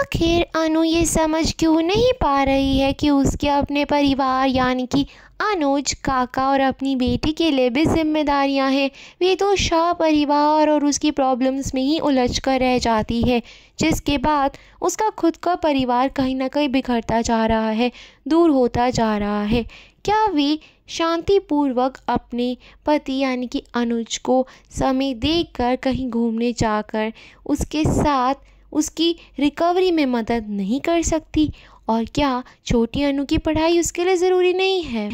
आखिर अनु ये समझ क्यों नहीं पा रही है कि उसके अपने परिवार यानी कि अनुज काका और अपनी बेटी के लिए भी जिम्मेदारियां हैं वे तो शाह परिवार और उसकी प्रॉब्लम्स में ही उलझ कर रह जाती है जिसके बाद उसका खुद का परिवार कहीं ना कहीं बिखरता जा रहा है दूर होता जा रहा है क्या वे शांतिपूर्वक अपने पति यानी कि अनुज को समय देकर कहीं घूमने जाकर उसके साथ उसकी रिकवरी में मदद नहीं कर सकती और क्या छोटी अनु की पढ़ाई उसके लिए ज़रूरी नहीं है